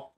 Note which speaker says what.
Speaker 1: の